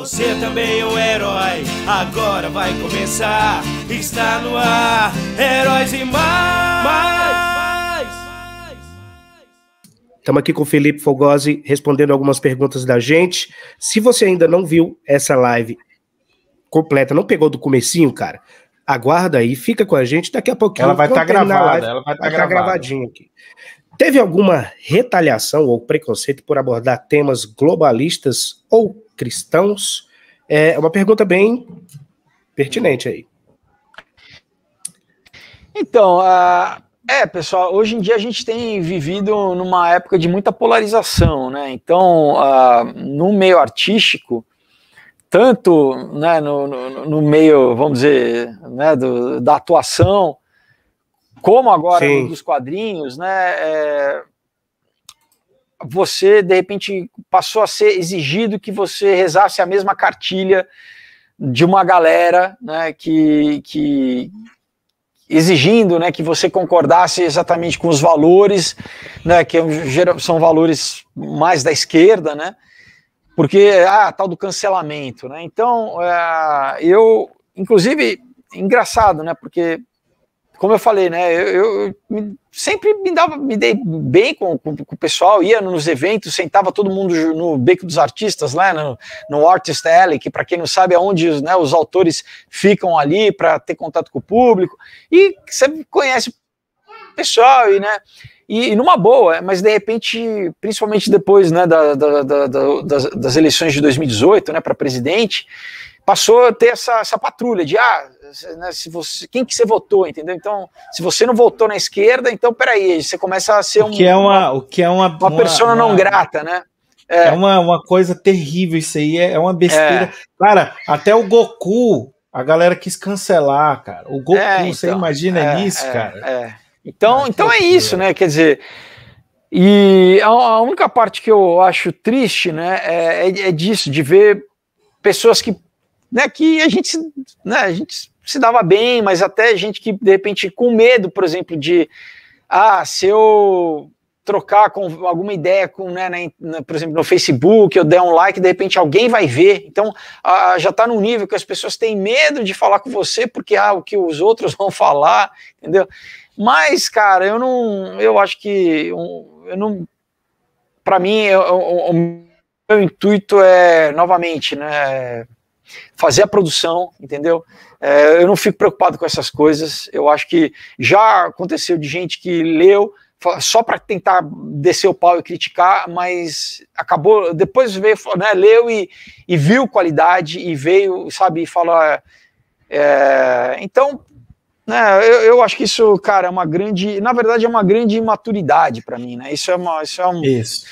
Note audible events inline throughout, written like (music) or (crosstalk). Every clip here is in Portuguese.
Você também é um herói, agora vai começar. Está no ar, Heróis e Mais! Estamos aqui com o Felipe Fogosi respondendo algumas perguntas da gente. Se você ainda não viu essa live completa, não pegou do comecinho, cara, aguarda aí, fica com a gente. Daqui a pouquinho ela vai tá estar tá, tá gravada, ela vai estar tá tá gravadinha aqui. Teve alguma retaliação ou preconceito por abordar temas globalistas ou cristãos? É uma pergunta bem pertinente aí. Então, uh, é, pessoal, hoje em dia a gente tem vivido numa época de muita polarização, né? Então, uh, no meio artístico, tanto né, no, no, no meio, vamos dizer, né, do, da atuação, como agora Sim. dos quadrinhos, né? É, você de repente passou a ser exigido que você rezasse a mesma cartilha de uma galera, né? Que, que exigindo, né, que você concordasse exatamente com os valores, né, que é são valores mais da esquerda, né? Porque ah, tal do cancelamento, né? Então, é, eu, inclusive, engraçado, né? Porque como eu falei, né? Eu, eu me, sempre me dava, me dei bem com, com, com, o pessoal, ia nos eventos, sentava todo mundo no beco dos artistas, lá né, no, no Artist Alley, que para quem não sabe é onde né, os autores ficam ali para ter contato com o público. E você conhece o pessoal e, né? E, e numa boa, mas de repente, principalmente depois né, da, da, da, das, das, eleições de 2018, né, para presidente, passou a ter essa, essa patrulha de ah, né, se você, quem que você votou, entendeu? Então, se você não votou na esquerda, então peraí, você começa a ser um, o que é uma, o que é uma, uma, uma persona uma, não grata, né? É. é, uma, uma coisa terrível isso aí, é, é uma besteira. É. Cara, até o Goku, a galera quis cancelar, cara. O Goku, é, então, você imagina isso, cara? Então, então é isso, é, é. Então, então né? Quer dizer, e a, única parte que eu acho triste, né, é, é disso, de ver pessoas que, né, que a gente, né, a gente se dava bem, mas até gente que, de repente, com medo, por exemplo, de ah, se eu trocar com alguma ideia com, né, né, por exemplo, no Facebook, eu der um like, de repente alguém vai ver. Então, ah, já está num nível que as pessoas têm medo de falar com você porque ah, o que os outros (laughs) vão falar, entendeu? Mas, cara, eu não, eu acho que eu, eu não para mim, eu, eu, o meu intuito é novamente, né, é fazer a produção, entendeu? É, eu não fico preocupado com essas coisas. Eu acho que já aconteceu de gente que leu só para tentar descer o pau e criticar, mas acabou, depois veio, né, leu e, e viu qualidade e veio, sabe, e fala. É, então, né, eu, eu, acho que isso, cara, é uma grande. Na verdade, é uma grande imaturidade para mim, né? Isso é uma. Isso é, um, isso.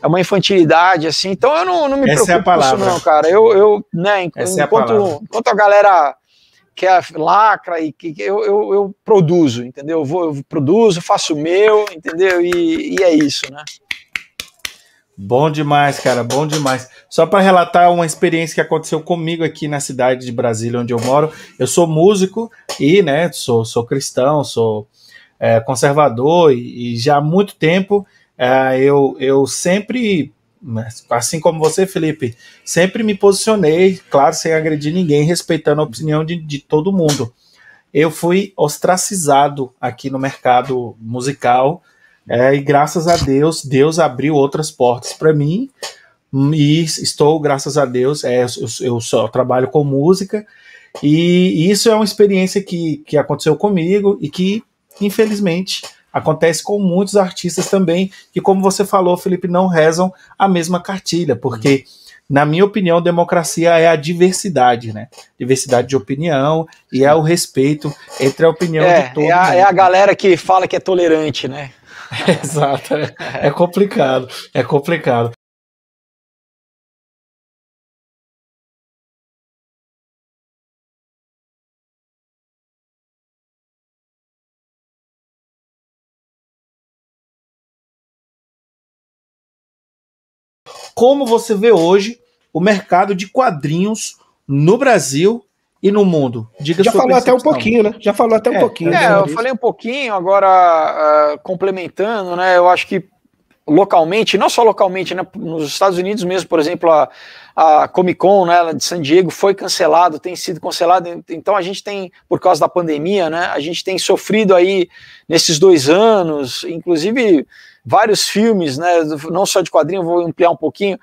é uma infantilidade, assim. Então eu não, não me Essa é preocupo é com isso, não, cara. Eu, eu né, enquanto, é a enquanto a galera quer lacra e que, que eu, eu, eu, produzo, entendeu? Eu, vou, eu produzo, faço o meu, entendeu? E, e é isso, né? Bom demais, cara, bom demais. Só para relatar uma experiência que aconteceu comigo aqui na cidade de Brasília, onde eu moro. Eu sou músico e, né, sou, sou cristão, sou é, conservador e, e, já há muito tempo é, eu, eu sempre, assim como você, Felipe, sempre me posicionei, claro, sem agredir ninguém, respeitando a opinião de, de todo mundo. Eu fui ostracizado aqui no mercado musical é, e graças a Deus, Deus abriu outras portas para mim. E estou, graças a Deus, é, eu, eu, só trabalho com música. E isso é uma experiência que, que aconteceu comigo e que, infelizmente, acontece com muitos artistas também. Que, como você falou, Felipe, não rezam a mesma cartilha, porque. na minha opinião, democracia é a diversidade, né? Diversidade de opinião e é o respeito entre a opinião é, de todos. É, é a galera que fala que é tolerante, né? (laughs) (laughs) Exato, é, é complicado, é complicado. Como você vê hoje o mercado de quadrinhos no Brasil e no mundo? Diga Já falou até um pouquinho, né? Já falou até um é, pouquinho. É, né? eu é, falei um pouquinho, agora uh, complementando, né? Eu acho que localmente, não só localmente, né, nos Estados Unidos mesmo, por exemplo, a, a Comic Con né, de San Diego foi cancelado, tem sido cancelado, então a gente tem, por causa da pandemia, né, a gente tem sofrido aí nesses dois anos, inclusive vários filmes, né, não só de quadrinho, vou ampliar um pouquinho,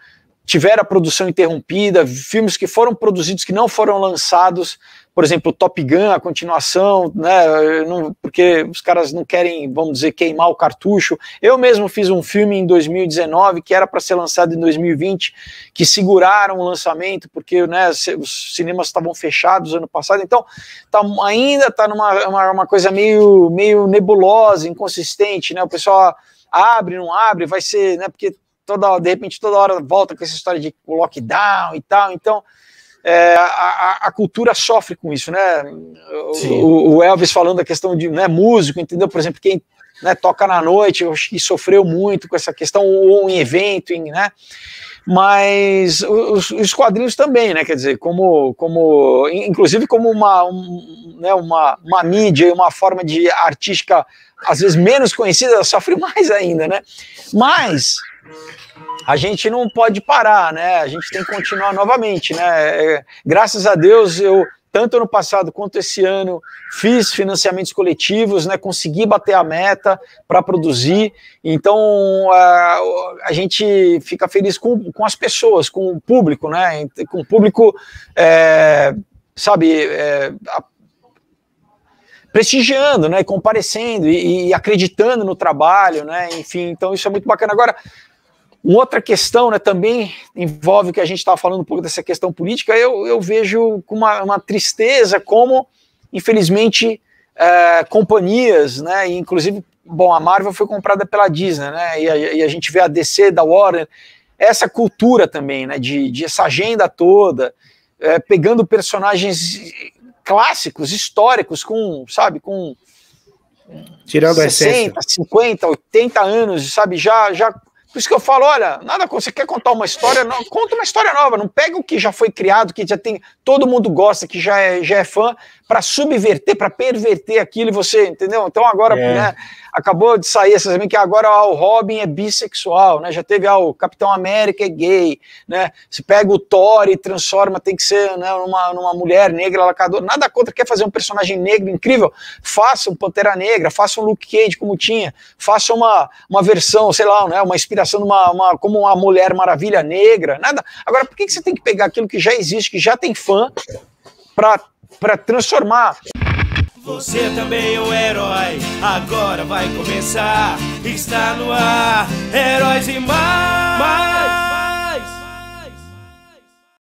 tiveram a produção interrompida, filmes que foram produzidos que não foram lançados, por exemplo, Top Gun, a continuação, né, não, porque os caras não querem, vamos dizer, queimar o cartucho. Eu mesmo fiz um filme em 2019 que era para ser lançado em 2020, que seguraram o lançamento porque né, os cinemas estavam fechados ano passado. Então, tá, ainda está numa uma, uma coisa meio, meio nebulosa, inconsistente, né? O pessoal abre, não abre, vai ser, né? Porque toda de repente, toda hora volta com essa história de lockdown e tal. Então, é, a, a, cultura sofre com isso, né? O, o, Elvis falando a questão de né, músico, entendeu? Por exemplo, quem né, toca na noite, eu acho que sofreu muito com essa questão, ou em evento, em, né? Mas os, os, quadrinhos também, né? Quer dizer, como, como inclusive como uma, um, né, uma, uma mídia e uma forma de artística, às vezes menos conhecida, sofre mais ainda, né? Mas a gente não pode parar, né? A gente tem que continuar novamente, né? É, graças a Deus eu tanto ano passado quanto esse ano fiz financiamentos coletivos, né? Consegui bater a meta para produzir. Então a, a, gente fica feliz com, com as pessoas, com o público, né? Com o público, é, sabe? É, a, prestigiando, né, comparecendo e, e, acreditando no trabalho, né, enfim, então isso é muito bacana. Agora, uma outra questão, né, também envolve o que a gente estava falando um pouco dessa questão política, eu, eu vejo com uma, uma tristeza como, infelizmente, é, companhias, né, inclusive, bom, a Marvel foi comprada pela Disney, né, e a, e a gente vê a DC da Warner, essa cultura também, né, de, de essa agenda toda, é, pegando personagens clássicos, históricos, com, sabe, com Tirando 60, a 50, 80 anos, sabe, já, já por isso que eu falo, olha, nada, você quer contar uma história, não, conta uma história nova, não pega o que já foi criado, que já tem, todo mundo gosta, que já é, já é fã, para subverter, para perverter aquilo, e você, entendeu? Então agora, é. né, acabou de sair essa semana que agora ó, o Robin é bissexual, né? Já teve ó, o Capitão América é gay, né? Se pega o Thor e transforma, tem que ser né, uma, uma mulher negra lacadora. Nada contra, quer fazer um personagem negro incrível? Faça um Pantera Negra, faça um Luke Cage como tinha, faça uma, uma versão, sei lá, né, uma inspiração de uma, uma, como uma Mulher Maravilha negra, nada. Agora, por que, que você tem que pegar aquilo que já existe, que já tem fã, para transformar? Você também é um herói, agora vai começar. Está no ar, Heróis e Mais. mais.